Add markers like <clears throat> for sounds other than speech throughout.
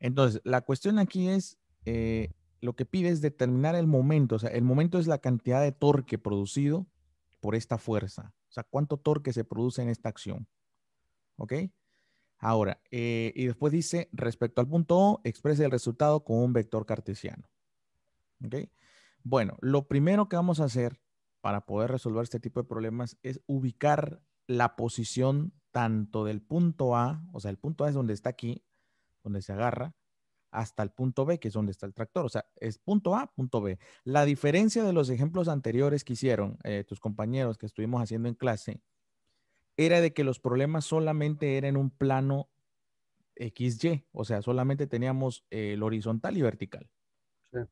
Entonces, la cuestión aquí es, eh, lo que pide es determinar el momento, o sea, el momento es la cantidad de torque producido por esta fuerza, o sea, cuánto torque se produce en esta acción. ¿Ok? Ahora, eh, y después dice, respecto al punto O, exprese el resultado con un vector cartesiano. ¿Ok? Bueno, lo primero que vamos a hacer para poder resolver este tipo de problemas es ubicar la posición tanto del punto A, o sea, el punto A es donde está aquí, donde se agarra, hasta el punto B, que es donde está el tractor. O sea, es punto A, punto B. La diferencia de los ejemplos anteriores que hicieron eh, tus compañeros que estuvimos haciendo en clase era de que los problemas solamente eran en un plano XY, o sea, solamente teníamos eh, el horizontal y vertical.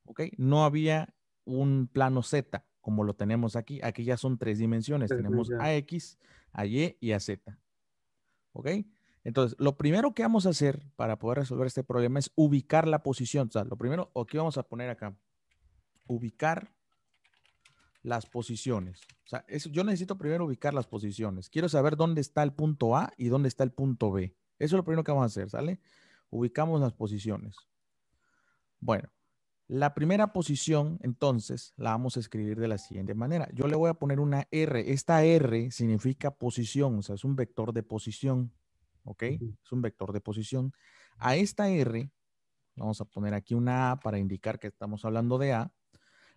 ¿Ok? No había un plano Z como lo tenemos aquí. Aquí ya son tres dimensiones. tenemos AX, AY y AZ. ¿Ok? Entonces, lo primero que vamos a hacer para poder resolver este problema es ubicar la posición. O sea, lo primero, ¿qué vamos a poner acá, ubicar las posiciones. O sea, yo necesito primero ubicar las posiciones. Quiero saber dónde está el punto A y dónde está el punto B. Eso es lo primero que vamos a hacer, ¿sale? Ubicamos las posiciones. Bueno, la primera posición, entonces, la vamos a escribir de la siguiente manera. Yo le voy a poner una R. Esta R significa posición, o sea, es un vector de posición. ¿ok? Es un vector de posición. A esta R, vamos a poner aquí una A para indicar que estamos hablando de A,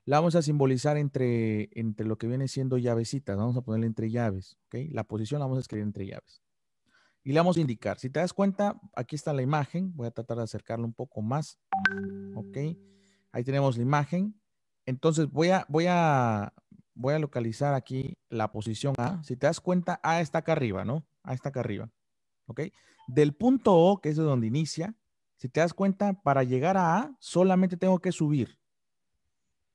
la vamos a simbolizar entre, entre lo que viene siendo llavecitas, vamos a ponerle entre llaves, ¿ok? La posición la vamos a escribir entre llaves. Y la vamos a indicar, si te das cuenta, aquí está la imagen, voy a tratar de acercarla un poco más, ¿ok? Ahí tenemos la imagen. Entonces voy a, voy a, voy a localizar aquí la posición A. Si te das cuenta, A está acá arriba, ¿no? A está acá arriba. ¿ok? Del punto O, que es de donde inicia, si te das cuenta, para llegar a A solamente tengo que subir.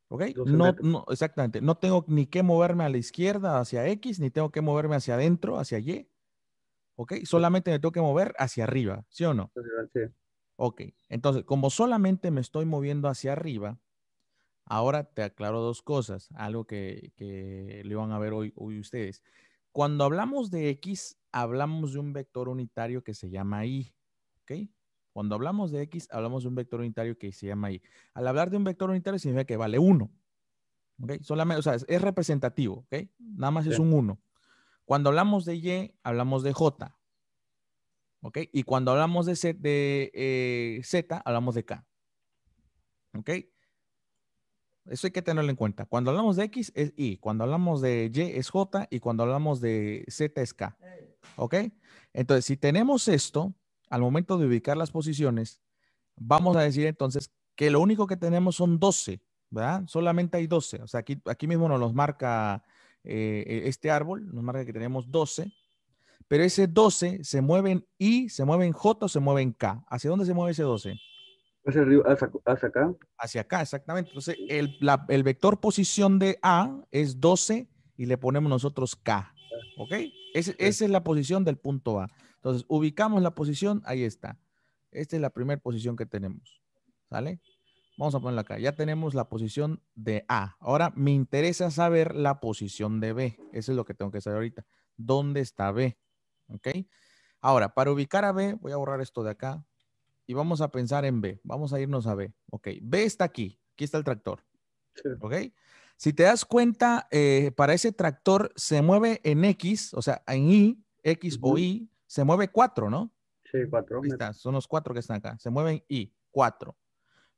¿Ok? No, exactamente. No tengo ni que moverme a la izquierda hacia X, ni tengo que moverme hacia adentro, hacia Y. ¿Ok? Solamente me tengo que mover hacia arriba, ¿sí o no? Sí. Ok. Entonces, como solamente me estoy moviendo hacia arriba, ahora te aclaro dos cosas. Algo que, que le van a ver hoy, hoy ustedes. Cuando hablamos de X, hablamos de un vector unitario que se llama Y. ¿Ok? Cuando hablamos de X, hablamos de un vector unitario que se llama Y. Al hablar de un vector unitario significa que vale 1. ¿Ok? Solamente, o sea, es, representativo. ¿Ok? Nada más es un 1. Cuando hablamos de Y, hablamos de J. ¿Ok? Y cuando hablamos de, Z, eh, Z hablamos de K. ¿Ok? Eso hay que tenerlo en cuenta. Cuando hablamos de X es Y, cuando hablamos de Y es J y cuando hablamos de Z es K. ¿Ok? Entonces, si tenemos esto, al momento de ubicar las posiciones, vamos a decir entonces que lo único que tenemos son 12, ¿verdad? Solamente hay 12. O sea, aquí, aquí mismo nos marca eh, eh, este árbol, nos marca que tenemos 12. Pero ese 12 se mueve en I, se mueve en J o se mueve en K. ¿Hacia dónde se mueve ese 12? Hacia arriba, acá. Hacia acá, exactamente. Entonces, el, vector posición de A es 12 y le ponemos nosotros K. ¿Ok? Esa es la posición del punto A. Entonces, ubicamos la posición, ahí está. Esta es la primera posición que tenemos. ¿Sale? Vamos a ponerla acá. Ya tenemos la posición de A. Ahora me interesa saber la posición de B. Eso es lo que tengo que saber ahorita. ¿Dónde está B? ¿Ok? Ahora, para ubicar a B, voy a borrar esto de acá y vamos a pensar en B. Vamos a irnos a B. Ok, B está aquí. Aquí está el tractor. Ok. Si te das cuenta, eh, para ese tractor se mueve en X, o sea, en Y, X o Y, se mueve 4, ¿no? Sí, 4. Ahí está, son los 4 que están acá. Se mueven Y, 4.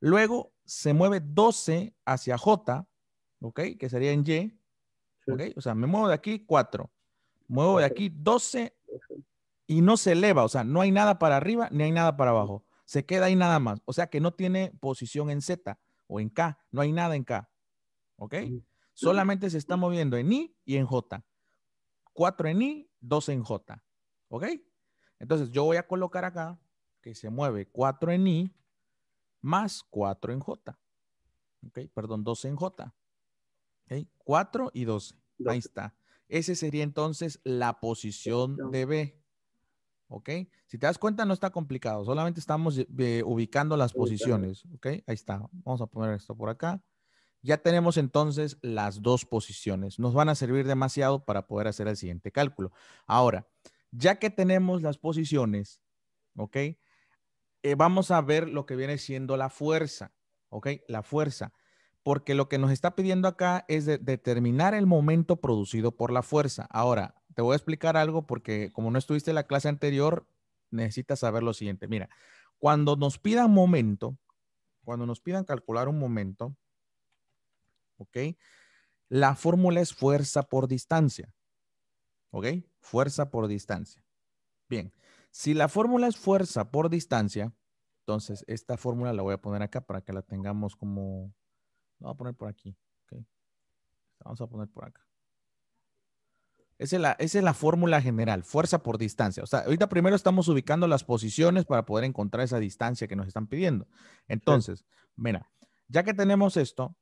Luego se mueve 12 hacia J, ¿ok? Que sería en Y. ¿Ok? O sea, me muevo de aquí 4. Muevo de aquí 12 y no se eleva, o sea, no hay nada para arriba ni hay nada para abajo se queda ahí nada más. O sea que no tiene posición en Z o en K, no hay nada en K. ¿Ok? Solamente se está moviendo en I y en J. 4 en I, 2 en J. ¿Ok? Entonces yo voy a colocar acá que se mueve 4 en I más 4 en J. ¿Ok? Perdón, 12 en J. ¿Ok? 4 y 12. Ahí está. Ese sería entonces la posición de B. ¿ok? Si te das cuenta, no está complicado, solamente estamos eh, ubicando las posiciones, ¿ok? Ahí está, vamos a poner esto por acá. Ya tenemos entonces las dos posiciones, nos van a servir demasiado para poder hacer el siguiente cálculo. Ahora, ya que tenemos las posiciones, ¿ok? Eh, vamos a ver lo que viene siendo la fuerza, ¿ok? La fuerza, porque lo que nos está pidiendo acá es determinar el momento producido por la fuerza. Ahora, te voy a explicar algo porque como no estuviste en la clase anterior, necesitas saber lo siguiente. Mira, cuando nos pidan momento, cuando nos pidan calcular un momento, ¿ok? La fórmula es fuerza por distancia, ¿ok? Fuerza por distancia. Bien, si la fórmula es fuerza por distancia, entonces esta fórmula la voy a poner acá para que la tengamos como... La voy a poner por aquí, vamos a poner por acá. Esa es la, fórmula general, fuerza por distancia. O sea, ahorita primero estamos ubicando las posiciones para poder encontrar esa distancia que nos están pidiendo. Entonces, mira, ya que tenemos esto,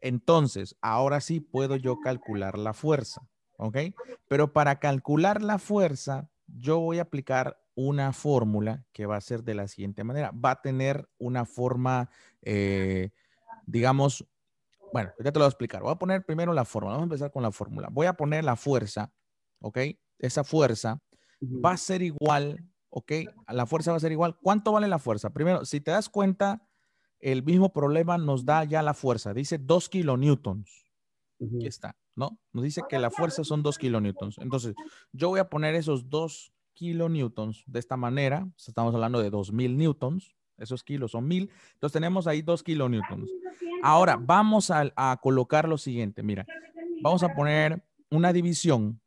entonces ahora sí puedo yo calcular la fuerza, ¿ok? Pero para calcular la fuerza, yo voy a aplicar una fórmula que va a ser de la siguiente manera. Va a tener una forma, eh, digamos, bueno, ya te lo voy a explicar. Voy a poner primero la fórmula. Vamos a empezar con la fórmula. Voy a poner la fuerza, ¿ok? Esa fuerza va a ser igual, ¿ok? La fuerza va a ser igual. ¿Cuánto vale la fuerza? Primero, si te das cuenta, el mismo problema nos da ya la fuerza. Dice 2 kilonewtons. Aquí está, ¿no? Nos dice que la fuerza son 2 kilonewtons. Entonces, yo voy a poner esos 2 kilonewtons de esta manera. Estamos hablando de 2000 newtons. Esos kilos son 1000. Entonces, tenemos ahí 2 kilonewtons. Ahora vamos a, colocar lo siguiente, mira, vamos a poner una división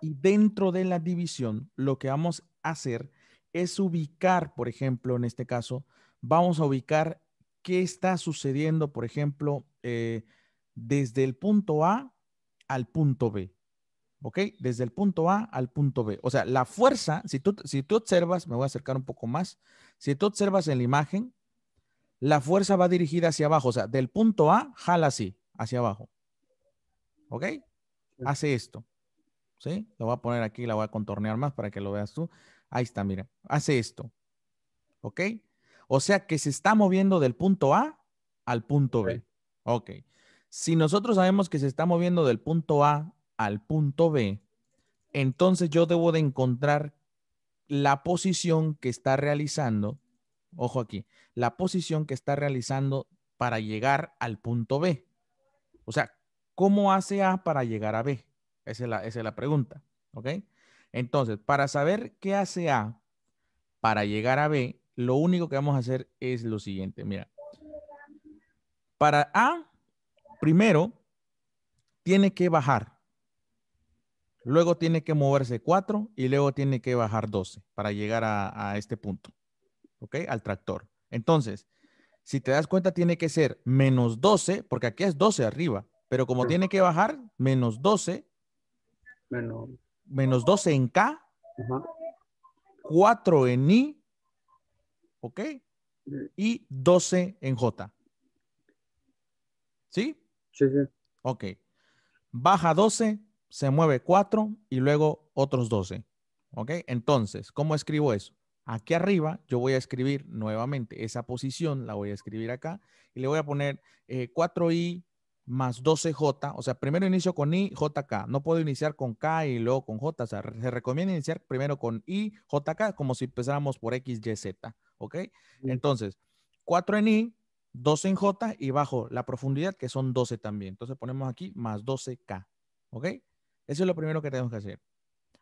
y dentro de la división lo que vamos a hacer es ubicar, por ejemplo, en este caso, vamos a ubicar qué está sucediendo, por ejemplo, eh, desde el punto A al punto B. ¿Ok? Desde el punto A al punto B. O sea, la fuerza, si tú, si tú observas, me voy a acercar un poco más, si tú observas en la imagen, la fuerza va dirigida hacia abajo. O sea, del punto A, jala así, hacia abajo. ¿Ok? Hace esto. ¿Sí? Lo voy a poner aquí, la voy a contornear más para que lo veas tú. Ahí está, mira. Hace esto. ¿Ok? O sea que se está moviendo del punto A al punto B. Ok. Si nosotros sabemos que se está moviendo del punto A al punto B, entonces yo debo de encontrar la posición que está realizando ojo aquí, la posición que está realizando para llegar al punto B. O sea, ¿cómo hace A para llegar a B? Esa es la, pregunta, ¿ok? Entonces, para saber qué hace A para llegar a B, lo único que vamos a hacer es lo siguiente, mira. Para A, primero, tiene que bajar. Luego tiene que moverse 4 y luego tiene que bajar 12 para llegar a este punto. ¿ok? Al tractor. Entonces, si te das cuenta, tiene que ser menos 12, porque aquí es 12 arriba, pero como tiene que bajar, menos 12, menos, 12 en K, 4 en I, ¿ok? Y 12 en J. ¿Sí? Sí, sí. Ok. Baja 12, se mueve 4 y luego otros 12. ¿Ok? Entonces, ¿cómo escribo eso? Aquí arriba yo voy a escribir nuevamente esa posición, la voy a escribir acá y le voy a poner 4i eh, más 12j, o sea, primero inicio con i, jk. No puedo iniciar con k y luego con j, o sea, se recomienda iniciar primero con i, jk, como si empezáramos por x, y, z, ¿ok? Entonces, 4 en i, 12 en j y bajo la profundidad que son 12 también. Entonces ponemos aquí más 12k, ¿ok? Eso es lo primero que tenemos que hacer.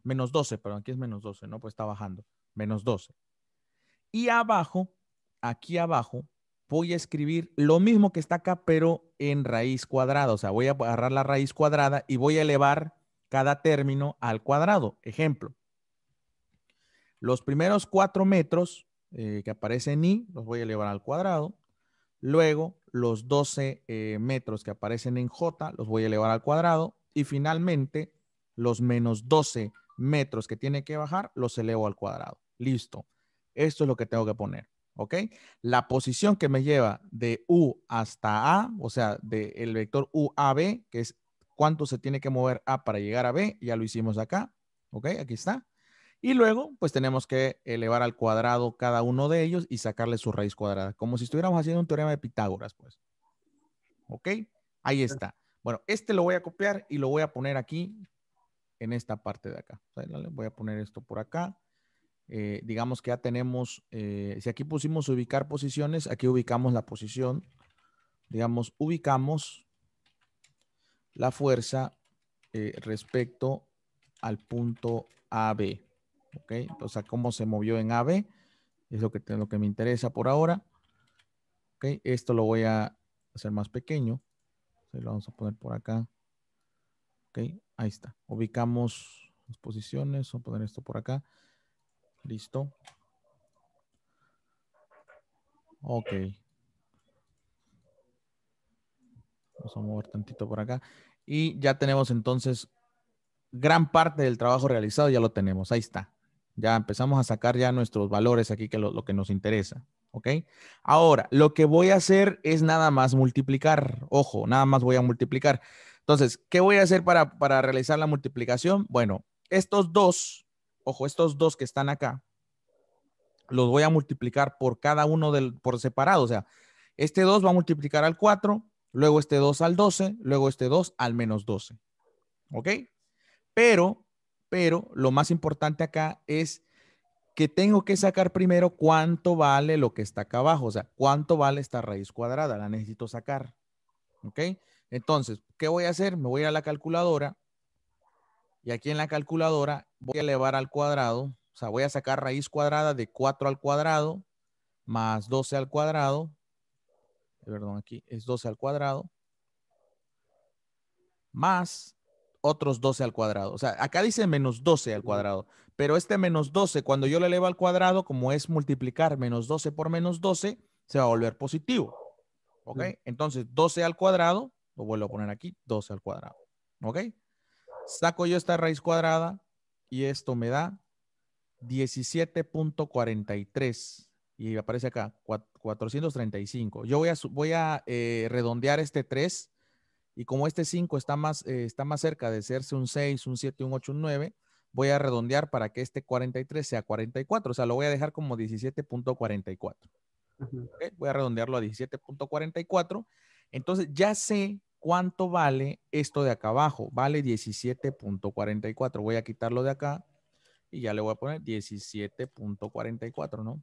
Menos 12, pero aquí es menos 12, ¿no? Pues está bajando menos 12. Y abajo, aquí abajo, voy a escribir lo mismo que está acá, pero en raíz cuadrada. O sea, voy a agarrar la raíz cuadrada y voy a elevar cada término al cuadrado. Ejemplo, los primeros 4 metros eh, que aparecen y los voy a elevar al cuadrado. Luego, los 12 eh, metros que aparecen en J los voy a elevar al cuadrado. Y finalmente, los menos 12 metros que tiene que bajar los elevo al cuadrado. Listo. Esto es lo que tengo que poner. ¿Ok? La posición que me lleva de U hasta A, o sea, del vector U a B, que es cuánto se tiene que mover A para llegar a B, ya lo hicimos acá. ¿Ok? Aquí está. Y luego, pues tenemos que elevar al cuadrado cada uno de ellos y sacarle su raíz cuadrada, como si estuviéramos haciendo un teorema de Pitágoras, pues. ¿Ok? Ahí está. Bueno, este lo voy a copiar y lo voy a poner aquí en esta parte de acá. voy a poner esto por acá. Eh, digamos que ya tenemos, eh, si aquí pusimos ubicar posiciones, aquí ubicamos la posición, digamos, ubicamos la fuerza eh, respecto al punto AB. ¿Ok? O sea, cómo se movió en AB, es lo que, lo que me interesa por ahora. ¿Ok? Esto lo voy a hacer más pequeño. lo vamos a poner por acá. ¿Ok? Ahí está. Ubicamos las posiciones. Vamos a poner esto por acá. Listo. Ok. Vamos a mover tantito por acá. Y ya tenemos entonces gran parte del trabajo realizado, ya lo tenemos. Ahí está. Ya empezamos a sacar ya nuestros valores aquí, que lo, lo que nos interesa. ¿ok? Ahora, lo que voy a hacer es nada más multiplicar. Ojo, nada más voy a multiplicar. Entonces, ¿qué voy a hacer para, para realizar la multiplicación? Bueno, estos dos ojo, estos dos que están acá, los voy a multiplicar por cada uno del, por separado. O sea, este 2 va a multiplicar al 4, luego este 2 al 12, luego este 2 al menos 12. ¿Ok? Pero, pero lo más importante acá es que tengo que sacar primero cuánto vale lo que está acá abajo. O sea, cuánto vale esta raíz cuadrada. La necesito sacar. ¿Ok? Entonces, ¿qué voy a hacer? Me voy a la calculadora y aquí en la calculadora voy a elevar al cuadrado, o sea, voy a sacar raíz cuadrada de 4 al cuadrado más 12 al cuadrado. Perdón, aquí es 12 al cuadrado. Más otros 12 al cuadrado. O sea, acá dice menos 12 al cuadrado, pero este menos 12, cuando yo lo elevo al cuadrado, como es multiplicar menos 12 por menos 12, se va a volver positivo. ¿Ok? Entonces, 12 al cuadrado, lo vuelvo a poner aquí, 12 al cuadrado. ¿Ok? Saco yo esta raíz cuadrada y esto me da 17.43 y aparece acá 435. Yo voy a, voy a eh, redondear este 3 y como este 5 está más, eh, está más cerca de serse un 6, un 7, un 8, un 9, voy a redondear para que este 43 sea 44. O sea, lo voy a dejar como 17.44. Voy a redondearlo a 17.44. Entonces ya sé ¿Cuánto vale esto de acá abajo? Vale 17.44. Voy a quitarlo de acá y ya le voy a poner 17.44, ¿no?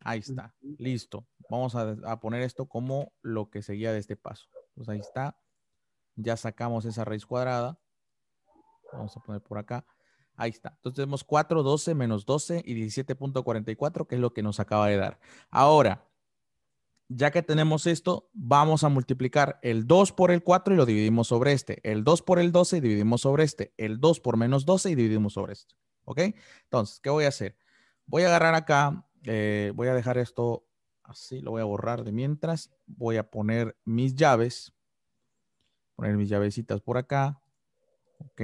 Ahí está, listo. Vamos a, poner esto como lo que seguía de este paso. Pues ahí está. Ya sacamos esa raíz cuadrada. Vamos a poner por acá. Ahí está. Entonces tenemos 4, 12 menos 12 y 17.44, que es lo que nos acaba de dar. Ahora, ya que tenemos esto, vamos a multiplicar el 2 por el 4 y lo dividimos sobre este. El 2 por el 12 y dividimos sobre este. El 2 por menos 12 y dividimos sobre este. ¿Ok? Entonces, ¿qué voy a hacer? Voy a agarrar acá, eh, voy a dejar esto así, lo voy a borrar de mientras. Voy a poner mis llaves. Poner mis llavecitas por acá. ¿Ok?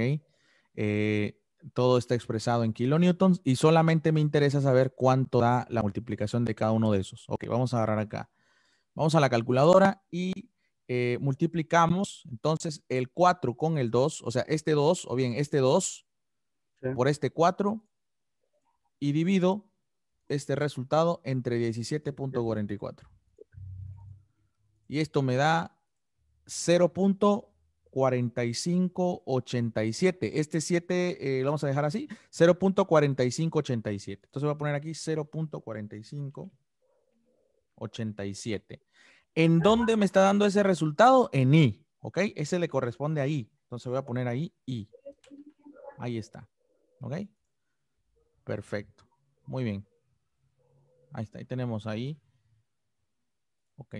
Eh, todo está expresado en kilonewtons y solamente me interesa saber cuánto da la multiplicación de cada uno de esos. Ok, vamos a agarrar acá. Vamos a la calculadora y eh, multiplicamos entonces el 4 con el 2, o sea, este 2 o bien este 2 por este 4 y divido este resultado entre 17.44. Y esto me da 0.4587. Este 7 eh, lo vamos a dejar así, 0.4587. Entonces voy a poner aquí 0.45. 87. ¿En dónde me está dando ese resultado? En I, ¿ok? Ese le corresponde a I. Entonces voy a poner ahí I. Ahí está, ¿ok? Perfecto. Muy bien. Ahí está, ahí tenemos ahí. Ok.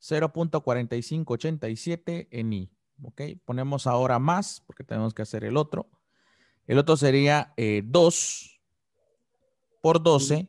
0.4587 en I. ¿Ok? Ponemos ahora más porque tenemos que hacer el otro. El otro sería 2 eh, por 12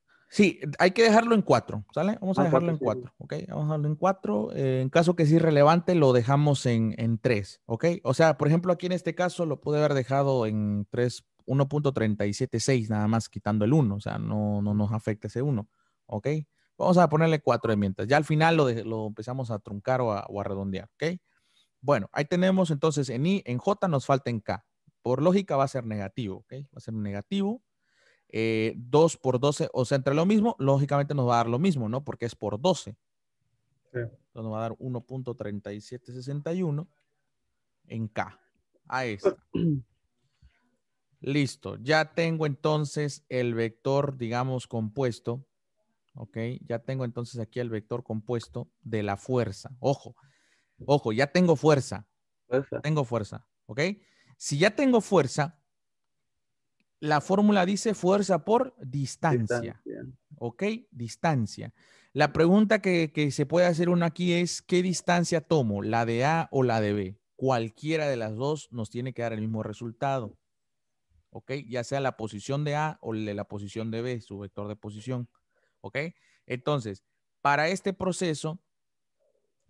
Sí, hay que dejarlo en cuatro, ¿sale? Vamos a ah, dejarlo en 4, ¿ok? Vamos a dejarlo en 4. Eh, en caso que sea irrelevante, lo dejamos en, en tres, ¿ok? O sea, por ejemplo, aquí en este caso lo pude haber dejado en 3, 1.376, nada más quitando el 1, o sea, no, no nos afecta ese 1, ¿ok? Vamos a ponerle cuatro de mientras. Ya al final lo, empezamos a truncar o o a, redondear, ¿ok? Bueno, ahí tenemos entonces en I, en J nos falta en K. Por lógica va a ser negativo, ¿ok? Va a ser negativo. 2 eh, por 12, o sea, entre lo mismo, lógicamente nos va a dar lo mismo, ¿no? Porque es por 12. Entonces nos va a dar 1.3761 en K. Ahí <clears throat> está. Listo. Ya tengo entonces el vector, digamos, compuesto. ¿Ok? Ya tengo entonces aquí el vector compuesto de la fuerza. Ojo, ojo, ya tengo fuerza. fuerza. Tengo fuerza. ¿Ok? Si ya tengo fuerza, la fórmula dice fuerza por distancia. ¿Ok? Distancia. La pregunta que, se puede hacer uno aquí es, ¿qué distancia tomo? ¿La de A o la de B? Cualquiera de las dos nos tiene que dar el mismo resultado. ¿Ok? Ya sea la posición de A o de la posición de B, su vector de posición. ¿Ok? Entonces, para este proceso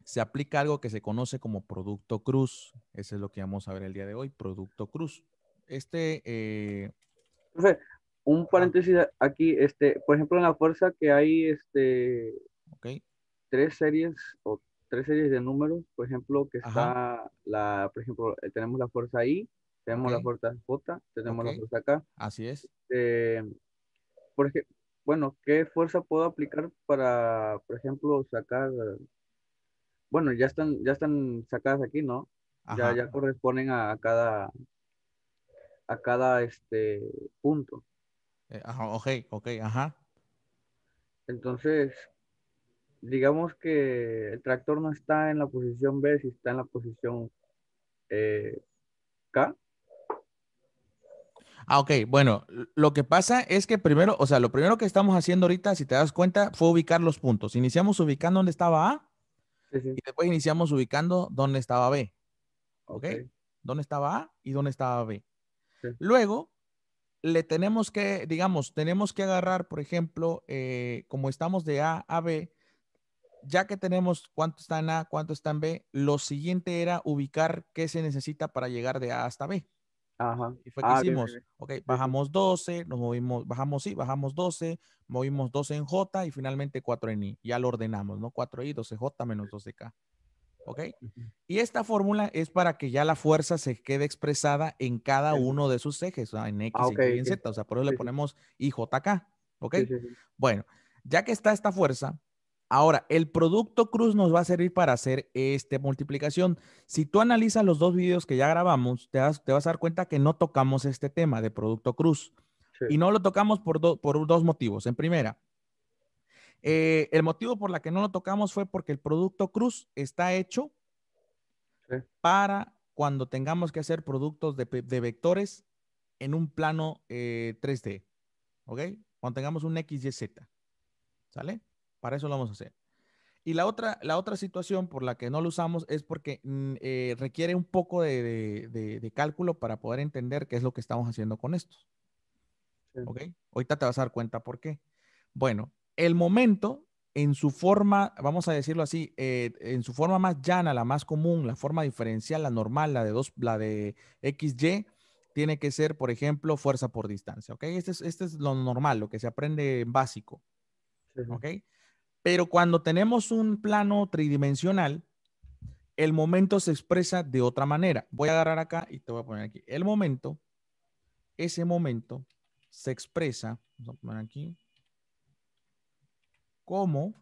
se aplica algo que se conoce como producto cruz. Eso es lo que vamos a ver el día de hoy, producto cruz. Este, eh, un paréntesis aquí, este, por ejemplo, en la fuerza que hay este, tres series o tres series de números, por ejemplo, que está la, por ejemplo, eh, tenemos la fuerza I, tenemos la fuerza J, tenemos la fuerza K. Así es. Este, por ejemplo, bueno, ¿qué fuerza puedo aplicar para, por ejemplo, sacar, bueno, ya están, ya están sacadas aquí, ¿no? Ya, ya corresponden a cada, cada este, punto. Eh, ok, ok, ajá. Entonces, digamos que el tractor no está en la posición B, si está en la posición eh, K. Ah, ok, bueno, lo que pasa es que primero, o sea, lo primero que estamos haciendo ahorita, si te das cuenta, fue ubicar los puntos. Iniciamos ubicando dónde estaba A y después iniciamos ubicando donde estaba B. ok, dónde estaba A y dónde estaba B. Luego, le tenemos que, digamos, tenemos que agarrar, por ejemplo, eh, como estamos de A a B, ya que tenemos cuánto está en A, cuánto está en B, lo siguiente era ubicar qué se necesita para llegar de A hasta B. Ajá. Y fue que ah, hicimos, ok, bajamos 12, nos movimos, bajamos, sí, bajamos 12, movimos 12 en J y finalmente 4 en I. Ya lo ordenamos, ¿no? 4I, 12J menos 12K. ¿ok? Y esta fórmula es para que ya la fuerza se quede expresada en cada uno de sus ejes, en ah, X, y en Z, o sea, por eso le ponemos IJK, ¿ok? bueno, ya que está esta fuerza, ahora el producto cruz nos va a servir para hacer esta multiplicación. Si tú analizas los dos videos que ya grabamos, te, vas a dar cuenta que no tocamos este tema de producto cruz. Y no lo tocamos por dos motivos. En primera, eh, el motivo por la que no lo tocamos fue porque el producto Cruz está hecho para cuando tengamos que hacer productos de, vectores en un plano 3D. Eh, ¿Ok? Cuando tengamos un x y z, ¿Sale? Para eso lo vamos a hacer. Y la otra, la otra situación por la que no lo usamos es porque mm, eh, requiere un poco de, cálculo para poder entender qué es lo que estamos haciendo con esto. ¿Ok? Ahorita te vas a dar cuenta por qué. Bueno, el momento en su forma, vamos a decirlo así, eh, en su forma más llana, la más común, la forma diferencial, la normal, la de dos, la de XY, tiene que ser, por ejemplo, fuerza por distancia, ¿ok? Este es, este es lo normal, lo que se aprende básico, ¿ok? Pero cuando tenemos un plano tridimensional, el momento se expresa de otra manera. Voy a agarrar acá y te voy a poner aquí. El momento, ese momento se expresa, vamos a poner aquí, como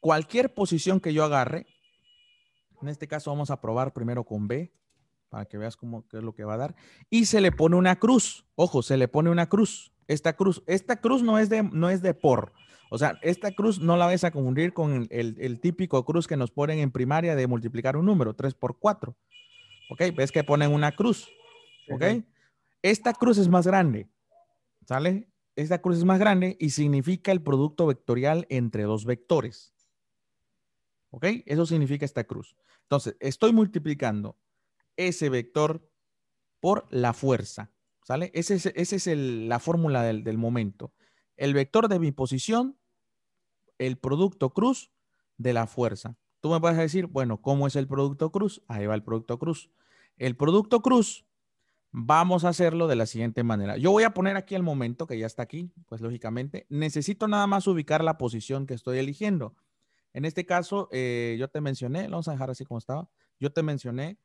cualquier posición que yo agarre, en este caso vamos a probar primero con B, para que veas cómo qué es lo que va a dar, y se le pone una cruz, ojo, se le pone una cruz, esta cruz, esta cruz no es de, no es de por, o sea, esta cruz no la ves a confundir con el, típico cruz que nos ponen en primaria de multiplicar un número, 3 por 4. ¿Ok? Ves que ponen una cruz. ¿Ok? Esta cruz es más grande. ¿Sale? esta cruz es más grande y significa el producto vectorial entre dos vectores. ¿Ok? Eso significa esta cruz. Entonces, estoy multiplicando ese vector por la fuerza. ¿Sale? Esa es, ese es la fórmula del, del momento. El vector de mi posición, el producto cruz de la fuerza. Tú me vas a decir, bueno, ¿cómo es el producto cruz? Ahí va el producto cruz. El producto cruz Vamos a hacerlo de la siguiente manera. Yo voy a poner aquí el momento que ya está aquí, pues lógicamente. Necesito nada más ubicar la posición que estoy eligiendo. En este caso, eh, yo te mencioné, lo vamos a dejar así como estaba. Yo te mencioné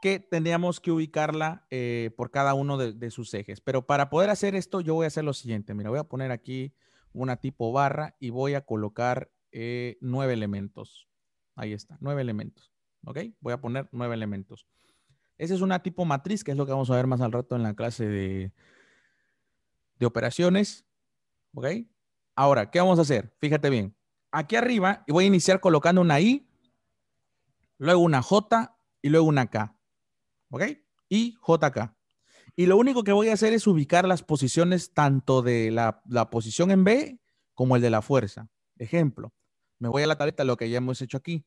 que tendríamos que ubicarla eh, por cada uno de, sus ejes. Pero para poder hacer esto, yo voy a hacer lo siguiente. Mira, voy a poner aquí una tipo barra y voy a colocar eh, nueve elementos. Ahí está, nueve elementos. ¿Ok? Voy a poner nueve elementos. Esa es una tipo matriz, que es lo que vamos a ver más al rato en la clase de, operaciones. ¿Ok? Ahora, ¿qué vamos a hacer? Fíjate bien. Aquí arriba, voy a iniciar colocando una I, luego una J y luego una K. ¿Ok? I, J, K. Y lo único que voy a hacer es ubicar las posiciones tanto de la, la posición en B como el de la fuerza. Ejemplo, me voy a la tableta, lo que ya hemos hecho aquí.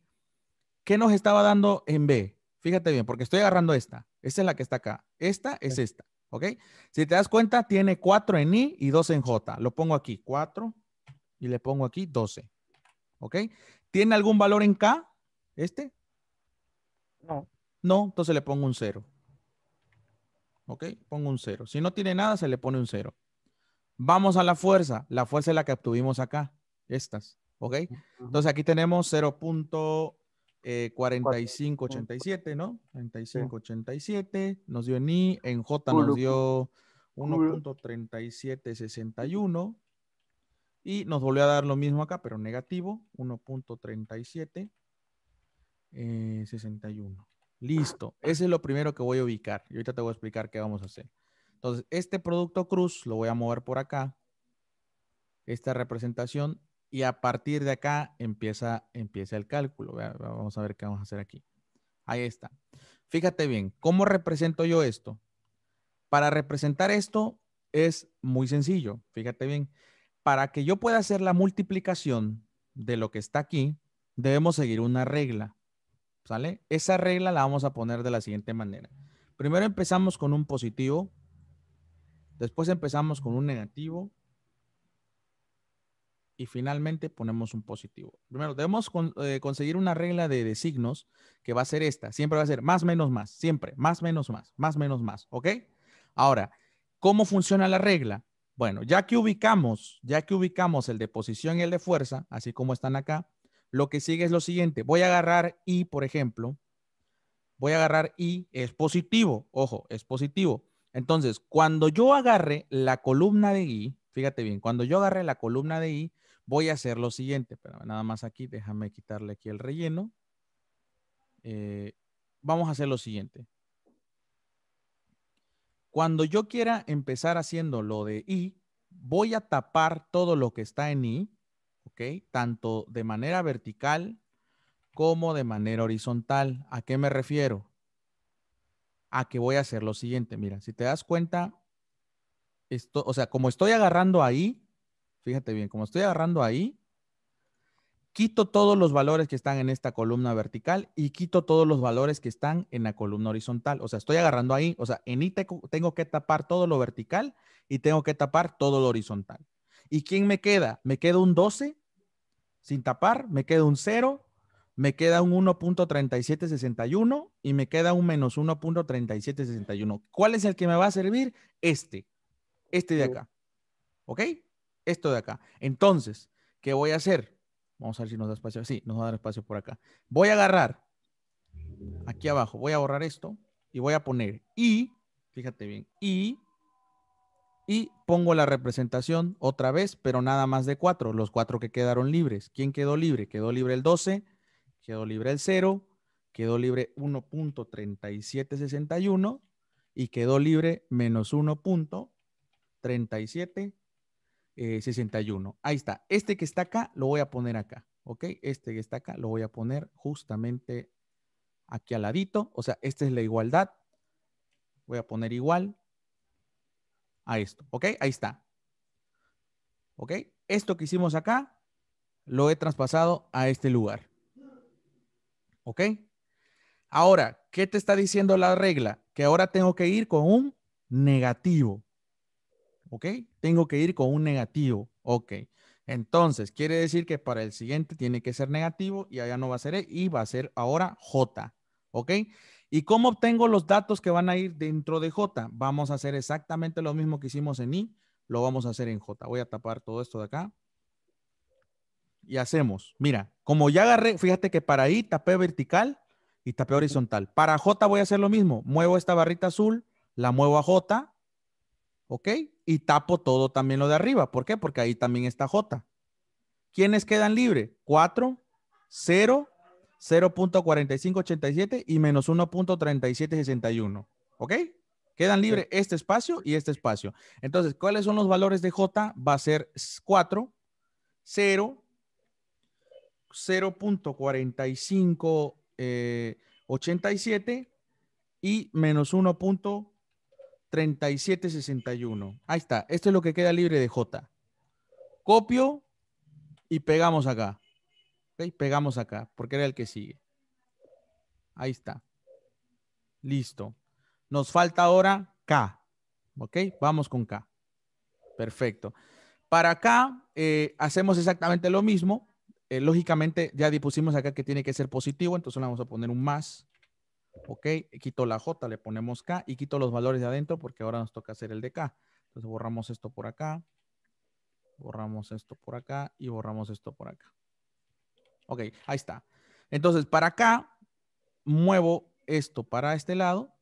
¿Qué nos estaba dando en B? Fíjate bien, porque estoy agarrando esta. Esta es la que está acá. Esta es esta. ¿Ok? Si te das cuenta, tiene 4 en I y 2 en J. Lo pongo aquí, 4 y le pongo aquí 12. ¿Ok? ¿Tiene algún valor en K? ¿Este? No. No, entonces le pongo un 0. ¿Ok? Pongo un 0. Si no tiene nada, se le pone un 0. Vamos a la fuerza. La fuerza es la que obtuvimos acá. Estas. ¿Ok? Entonces aquí tenemos 0.1, eh, 4587, ¿no? 4587, nos dio en I, en J nos dio 1.3761 y nos volvió a dar lo mismo acá, pero negativo, 1.3761. 61. Eh, Listo, ese es lo primero que voy a ubicar y ahorita te voy a explicar qué vamos a hacer. Entonces, este producto cruz lo voy a mover por acá. Esta representación y a partir de acá empieza, el cálculo. Vamos a ver qué vamos a hacer aquí. Ahí está. Fíjate bien, ¿cómo represento yo esto? Para representar esto es muy sencillo. Fíjate bien. Para que yo pueda hacer la multiplicación de lo que está aquí, debemos seguir una regla. ¿Sale? Esa regla la vamos a poner de la siguiente manera. Primero empezamos con un positivo, después empezamos con un negativo, y finalmente ponemos un positivo. Primero, debemos eh, conseguir una regla de, de, signos que va a ser esta. Siempre va a ser más, menos, más. Siempre. Más, menos, más. Más, menos, más. ¿Ok? Ahora, ¿cómo funciona la regla? Bueno, ya que ubicamos, ya que ubicamos el de posición y el de fuerza, así como están acá, lo que sigue es lo siguiente. Voy a agarrar I, por ejemplo. Voy a agarrar I, es positivo. Ojo, es positivo. Entonces, cuando yo agarre la columna de I, fíjate bien, cuando yo agarre la columna de I, Voy a hacer lo siguiente, pero nada más aquí, déjame quitarle aquí el relleno. Eh, vamos a hacer lo siguiente. Cuando yo quiera empezar haciendo lo de I, voy a tapar todo lo que está en I, ¿ok? Tanto de manera vertical como de manera horizontal. ¿A qué me refiero? A que voy a hacer lo siguiente. Mira, si te das cuenta, esto, o sea, como estoy agarrando ahí, Fíjate bien, como estoy agarrando ahí, quito todos los valores que están en esta columna vertical y quito todos los valores que están en la columna horizontal. O sea, estoy agarrando ahí, o sea, en it tengo que tapar todo lo vertical y tengo que tapar todo lo horizontal. ¿Y quién me queda? Me queda un 12 sin tapar, me queda un 0, me queda un 1.3761 y me queda un menos 1.3761. ¿Cuál es el que me va a servir? Este, este de acá. ¿Ok? esto de acá. Entonces, ¿qué voy a hacer? Vamos a ver si nos da espacio. Sí, nos va a dar espacio por acá. Voy a agarrar aquí abajo, voy a borrar esto y voy a poner y, fíjate bien, y, y pongo la representación otra vez, pero nada más de cuatro, los cuatro que quedaron libres. ¿Quién quedó libre? Quedó libre el 12, quedó libre el 0, quedó libre 1.3761 y quedó libre menos 1.3761. 61. Eh, Ahí está. Este que está acá, lo voy a poner acá. ¿Ok? Este que está acá, lo voy a poner justamente aquí al ladito. O sea, esta es la igualdad. Voy a poner igual a esto. ¿Ok? Ahí está. ¿Ok? Esto que hicimos acá, lo he traspasado a este lugar. ¿Ok? Ahora, ¿qué te está diciendo la regla? Que ahora tengo que ir con un negativo. ¿ok? Tengo que ir con un negativo, ¿ok? Entonces, quiere decir que para el siguiente tiene que ser negativo y allá no va a ser E y va a ser ahora J, ¿ok? ¿Y cómo obtengo los datos que van a ir dentro de J? Vamos a hacer exactamente lo mismo que hicimos en I, lo vamos a hacer en J. Voy a tapar todo esto de acá. Y hacemos, mira, como ya agarré, fíjate que para I tapé vertical y tapé horizontal. Para J voy a hacer lo mismo, muevo esta barrita azul, la muevo a J, ¿ok? Y tapo todo también lo de arriba. ¿Por qué? Porque ahí también está J. ¿Quiénes quedan libre? 4, 0, 0.4587 y menos 1.3761, ¿ok? Quedan libre este espacio y este espacio. Entonces, ¿cuáles son los valores de J? Va a ser 4, 0, 0.4587 eh, y menos 1.3761. 3761. Ahí está. Esto es lo que queda libre de J. Copio y pegamos acá. Pegamos acá, porque era el que sigue. Ahí está. Listo. Nos falta ahora K. ¿Ok? Vamos con K. Perfecto. Para acá eh, hacemos exactamente lo mismo. Eh, lógicamente ya dispusimos acá que tiene que ser positivo, entonces le vamos a poner un más ok, quito la J, le ponemos K y quito los valores de adentro porque ahora nos toca hacer el de K. Entonces borramos esto por acá, borramos esto por acá y borramos esto por acá. Ok, ahí está. Entonces para acá muevo esto para este lado,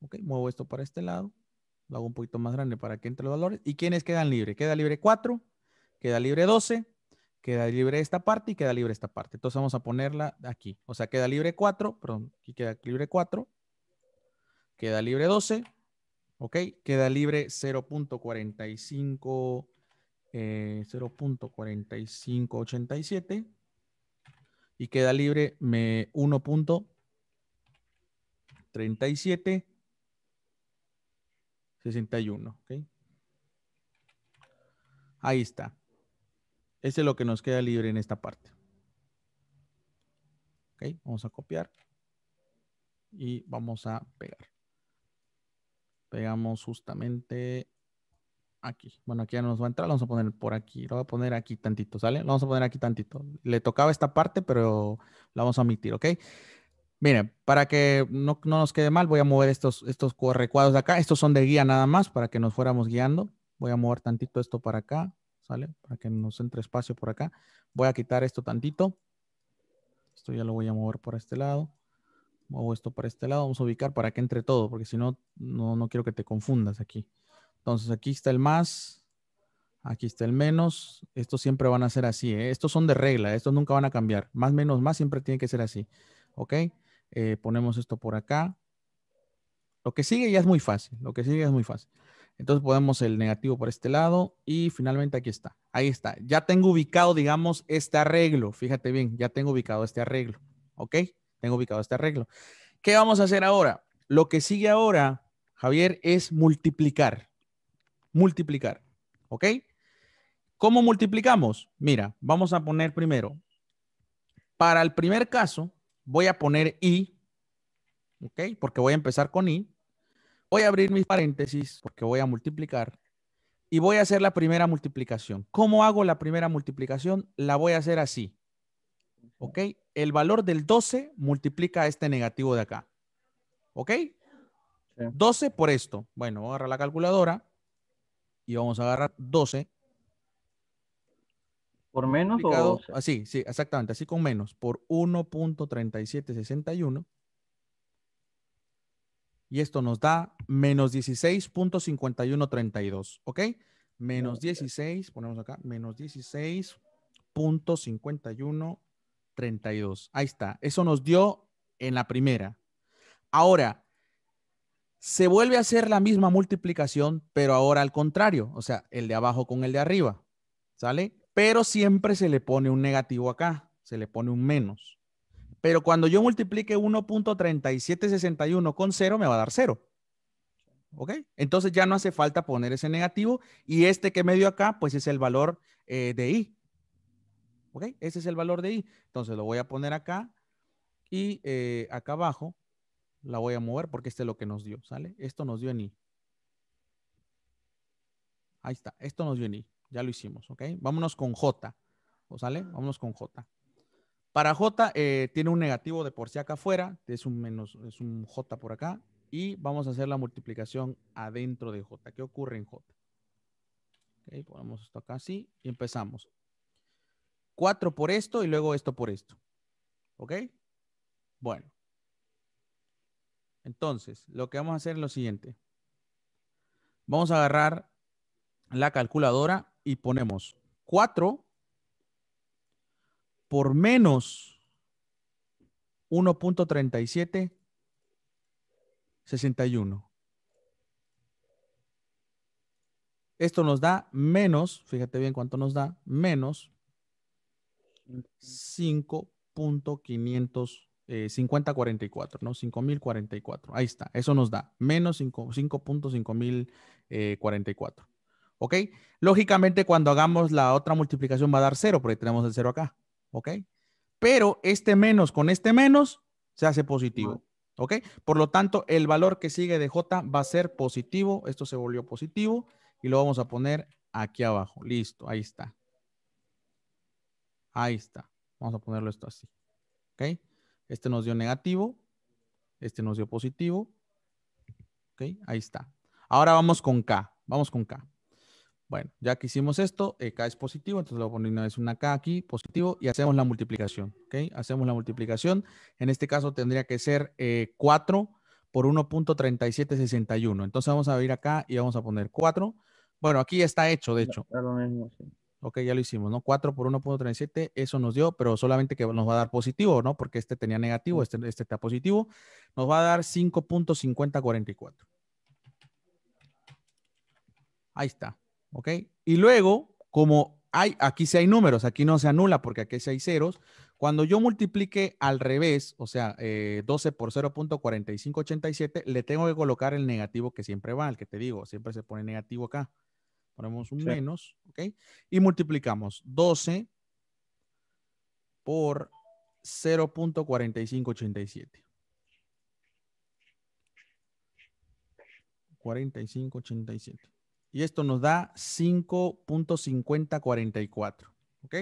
ok, muevo esto para este lado, lo hago un poquito más grande para que entre los valores. ¿Y quiénes quedan libres? Queda libre 4, queda libre 12, queda libre esta parte y queda libre esta parte. Entonces vamos a ponerla aquí. O sea, queda libre 4, perdón, aquí queda libre 4, queda libre 12, ¿ok? Queda libre 0.45, 0.45 0.4587 y queda libre 1.3761, ¿ok? Ahí está. Ese es lo que nos queda libre en esta parte. Ok, vamos a copiar y vamos a pegar. Pegamos justamente aquí. Bueno, aquí ya no nos va a entrar, lo vamos a poner por aquí. Lo voy a poner aquí tantito, ¿sale? Lo vamos a poner aquí tantito. Le tocaba esta parte, pero la vamos a omitir, ¿ok? Miren, para que no, nos quede mal, voy a mover estos, estos recuadros de acá. Estos son de guía nada más, para que nos fuéramos guiando. Voy a mover tantito esto para acá. ¿sale? Para que nos entre espacio por acá. Voy a quitar esto tantito. Esto ya lo voy a mover por este lado. Muevo esto para este lado. Vamos a ubicar para que entre todo, porque si no, no, quiero que te confundas aquí. Entonces aquí está el más, aquí está el menos. Estos siempre van a ser así. ¿eh? Estos son de regla, estos nunca van a cambiar. Más, menos, más siempre tiene que ser así. ¿Ok? Eh, ponemos esto por acá. Lo que sigue ya es muy fácil. Lo que sigue es muy fácil. Entonces podemos el negativo por este lado y finalmente aquí está. Ahí está. Ya tengo ubicado, digamos, este arreglo. Fíjate bien, ya tengo ubicado este arreglo. ¿Ok? Tengo ubicado este arreglo. ¿Qué vamos a hacer ahora? Lo que sigue ahora, Javier, es multiplicar. Multiplicar. ¿Ok? ¿Cómo multiplicamos? Mira, vamos a poner primero, para el primer caso, voy a poner i, ¿ok? Porque voy a empezar con i. Voy a abrir mis paréntesis porque voy a multiplicar y voy a hacer la primera multiplicación. ¿Cómo hago la primera multiplicación? La voy a hacer así. ¿Ok? El valor del 12 multiplica este negativo de acá. ¿Ok? 12 por esto. Bueno, voy a agarrar la calculadora y vamos a agarrar 12. ¿Por menos o...? Así, sí, exactamente. Así con menos. Por 1.3761 y esto nos da menos 16.5132, ¿ok? Menos 16, ponemos acá, menos 16.5132. Ahí está, eso nos dio en la primera. Ahora, se vuelve a hacer la misma multiplicación, pero ahora al contrario, o sea, el de abajo con el de arriba, ¿sale? Pero siempre se le pone un negativo acá, se le pone un menos. Pero cuando yo multiplique 1.3761 con 0, me va a dar 0. ¿Ok? Entonces ya no hace falta poner ese negativo y este que me dio acá, pues es el valor eh, de i. ¿Ok? Ese es el valor de i. Entonces lo voy a poner acá y eh, acá abajo la voy a mover porque este es lo que nos dio, ¿sale? Esto nos dio en i. Ahí está, esto nos dio en i. Ya lo hicimos, ¿ok? Vámonos con j, ¿o ¿sale? Vámonos con j. Para J eh, tiene un negativo de por si acá afuera, es un menos, es un J por acá, y vamos a hacer la multiplicación adentro de J. ¿Qué ocurre en J? ponemos esto acá así y empezamos. 4 por esto y luego esto por esto. ¿Ok? Bueno. Entonces, lo que vamos a hacer es lo siguiente. Vamos a agarrar la calculadora y ponemos 4 por menos 1.37, 61. Esto nos da menos, fíjate bien cuánto nos da, menos 5.500. Eh, ¿no? 5044. Ahí está. Eso nos da menos 5.5044. Eh, ¿Ok? Lógicamente, cuando hagamos la otra multiplicación va a dar 0, porque tenemos el 0 acá. ¿ok? Pero este menos con este menos se hace positivo, ¿ok? Por lo tanto, el valor que sigue de J va a ser positivo. Esto se volvió positivo y lo vamos a poner aquí abajo. Listo, ahí está. Ahí está. Vamos a ponerlo esto así, ¿ok? Este nos dio negativo, este nos dio positivo, ¿ok? Ahí está. Ahora vamos con K, vamos con K. Bueno, ya que hicimos esto, eh, K es positivo, entonces lo voy a una K aquí, positivo, y hacemos la multiplicación, ¿ok? Hacemos la multiplicación. En este caso tendría que ser 4 eh, por 1.3761. Entonces vamos a ir acá y vamos a poner 4. Bueno, aquí ya está hecho, de hecho. Ok, ya lo hicimos, ¿no? 4 por 1.37, eso nos dio, pero solamente que nos va a dar positivo, ¿no? Porque este tenía negativo, este, este está positivo. Nos va a dar 5.5044. Ahí está. ¿ok? Y luego, como hay, aquí sí hay números, aquí no se anula porque aquí sí hay ceros, cuando yo multiplique al revés, o sea, 12 eh, por 0.4587, le tengo que colocar el negativo que siempre va, el que te digo, siempre se pone negativo acá. Ponemos un menos, ¿ok? Y multiplicamos 12 por 0.4587. 4587. Y esto nos da 5.5044. ¿Ok?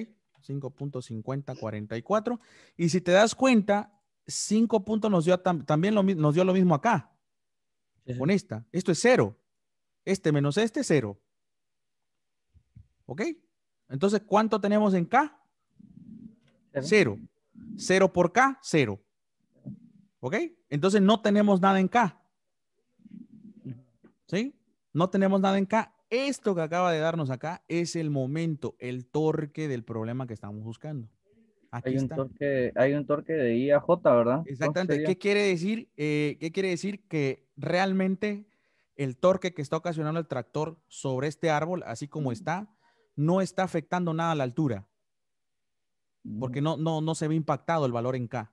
5.5044. Y si te das cuenta, 5 puntos nos dio también lo, nos dio lo mismo acá. Con esta. Esto es cero. Este menos este, 0. ¿Ok? Entonces, ¿cuánto tenemos en K? 0. 0 por K, 0. ¿Ok? Entonces no tenemos nada en K. ¿Sí? no tenemos nada en K. Esto que acaba de darnos acá es el momento, el torque del problema que estamos buscando. Aquí hay, un está. Torque, hay un torque de I a J, ¿verdad? Exactamente. ¿Qué quiere, decir, eh, ¿Qué quiere decir? Que realmente el torque que está ocasionando el tractor sobre este árbol, así como está, no está afectando nada a la altura. Porque no, no, no se ve impactado el valor en K.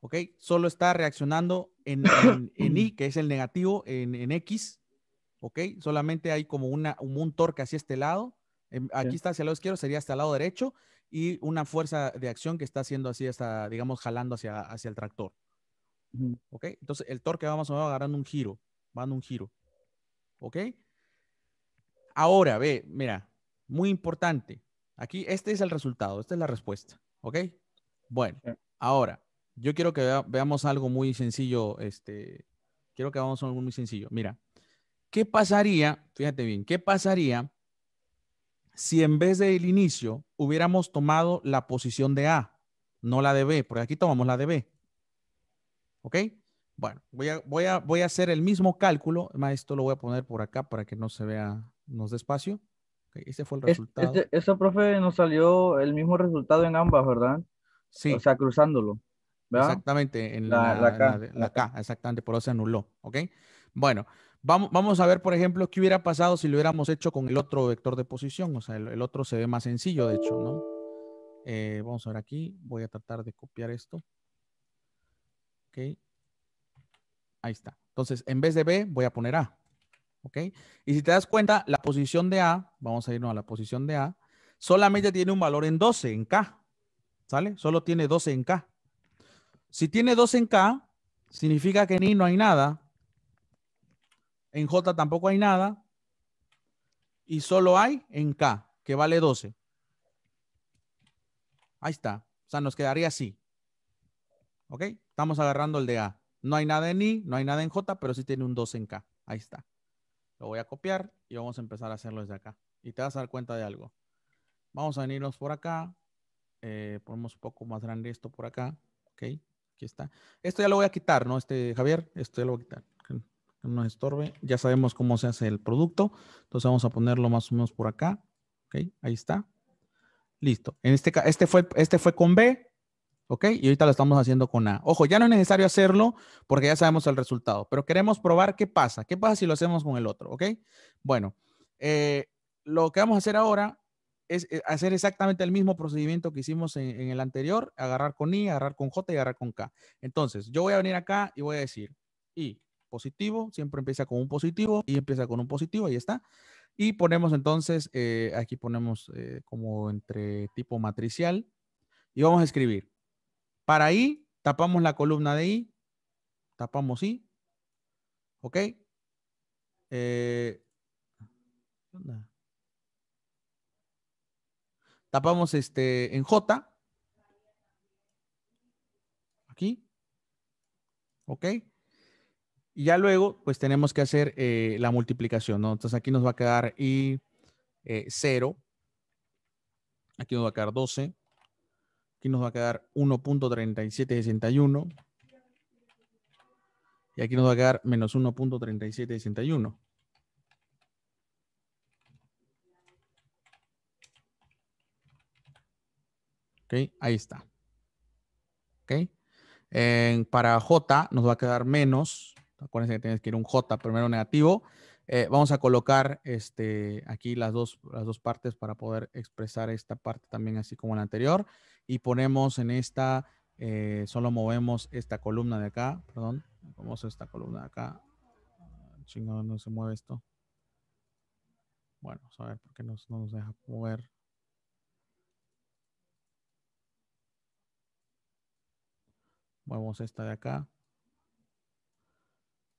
¿Ok? Solo está reaccionando en, en, <coughs> I, que es el negativo, en, en X, ¿ok? Solamente hay como una, un, torque hacia este lado. Em, aquí está hacia el lado izquierdo, sería hacia el lado derecho y una fuerza de acción que está haciendo así, hasta, digamos, jalando hacia, hacia el tractor. ¿Ok? Entonces el torque va más o menos agarrando un giro, va dando un giro. ¿Ok? Ahora, ve, mira, muy importante. Aquí este es el resultado, esta es la respuesta. ¿Ok? Bueno, ahora, yo quiero que veamos algo muy sencillo, este, quiero que veamos algo muy sencillo. Mira, ¿Qué pasaría, fíjate bien, qué pasaría si en vez del inicio hubiéramos tomado la posición de A, no la de B, porque aquí tomamos la de B? ¿Ok? Bueno, voy a, voy a, voy a hacer el mismo cálculo. Además, esto lo voy a poner por acá para que no se vea, nos despacio. Okay, ese fue el resultado. eso profe, nos salió el mismo resultado en ambas, ¿verdad? Sí. O sea, cruzándolo. Exactamente, en la, la, la, K. la, K. exactamente, por eso se anuló. ¿Ok? Bueno, Vamos, a ver, por ejemplo, qué hubiera pasado si lo hubiéramos hecho con el otro vector de posición. O sea, el, otro se ve más sencillo, de hecho, ¿no? Eh, vamos a ver aquí. Voy a tratar de copiar esto. Ok. Ahí está. Entonces, en vez de B, voy a poner A. ¿Ok? Y si te das cuenta, la posición de A, vamos a irnos a la posición de A, solamente tiene un valor en 12, en K. ¿Sale? Solo tiene 12 en K. Si tiene 12 en K, significa que en no hay nada en J tampoco hay nada. Y solo hay en K, que vale 12. Ahí está. O sea, nos quedaría así. ¿Ok? Estamos agarrando el de A. No hay nada en I, no hay nada en J, pero sí tiene un 12 en K. Ahí está. Lo voy a copiar y vamos a empezar a hacerlo desde acá. Y te vas a dar cuenta de algo. Vamos a venirnos por acá. Eh, ponemos un poco más grande esto por acá. ¿Ok? Aquí está. Esto ya lo voy a quitar, ¿no? Este, Javier, esto ya lo voy a quitar no nos estorbe. Ya sabemos cómo se hace el producto. Entonces vamos a ponerlo más o menos por acá. Ok, ahí está. Listo. En este, este, fue, este fue con B. ¿Ok? Y ahorita lo estamos haciendo con A. Ojo, ya no es necesario hacerlo porque ya sabemos el resultado, pero queremos probar qué pasa. ¿Qué pasa si lo hacemos con el otro? ¿Ok? Bueno, eh, lo que vamos a hacer ahora es eh, hacer exactamente el mismo procedimiento que hicimos en, en, el anterior, agarrar con I, agarrar con J y agarrar con K. Entonces, yo voy a venir acá y voy a decir I positivo, siempre empieza con un positivo y empieza con un positivo, ahí está. Y ponemos entonces, eh, aquí ponemos eh, como entre tipo matricial y vamos a escribir. Para i, tapamos la columna de i, tapamos i, ¿ok? Eh, tapamos este en j, aquí, ¿ok? Y ya luego, pues tenemos que hacer eh, la multiplicación, ¿no? Entonces aquí nos va a quedar y 0. Eh, aquí nos va a quedar 12. Aquí nos va a quedar 1.3761. Y aquí nos va a quedar menos 1.3761. ¿Ok? Ahí está. ¿Ok? para J nos va a quedar menos Acuérdense que tienes que ir un J primero negativo. Eh, vamos a colocar este, aquí las dos, las dos partes para poder expresar esta parte también así como la anterior. Y ponemos en esta, eh, solo movemos esta columna de acá, perdón, movemos esta columna de acá. Ah, Chingón, no se mueve esto. Bueno, a ver por qué no nos deja mover. Movemos esta de acá.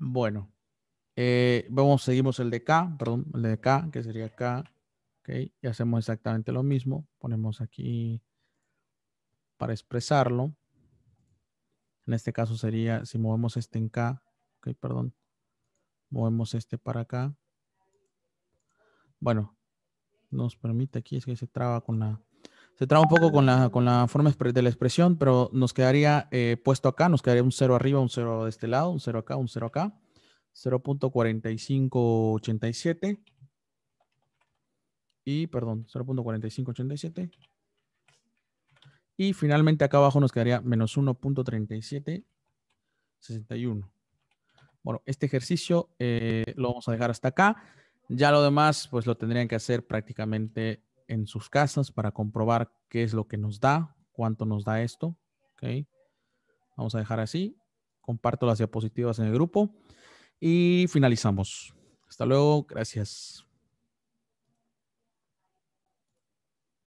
Bueno, eh, vamos, seguimos el de K, perdón, el de K, que sería K. ok, y hacemos exactamente lo mismo. Ponemos aquí para expresarlo. En este caso sería, si movemos este en K, ok, perdón, movemos este para acá. Bueno, nos permite aquí, es que se traba con la, se traba un poco con la, forma de la expresión, pero nos quedaría eh, puesto acá, nos quedaría un 0 arriba, un 0 de este lado, un 0 acá, un 0 acá. 0.4587. Y, perdón, 0.4587. Y finalmente acá abajo nos quedaría menos 1.3761. Bueno, este ejercicio eh, lo vamos a dejar hasta acá. Ya lo demás, pues lo tendrían que hacer prácticamente en sus casas para comprobar qué es lo que nos da, cuánto nos da esto. Vamos a dejar así. Comparto las diapositivas en el grupo y finalizamos. Hasta luego. Gracias.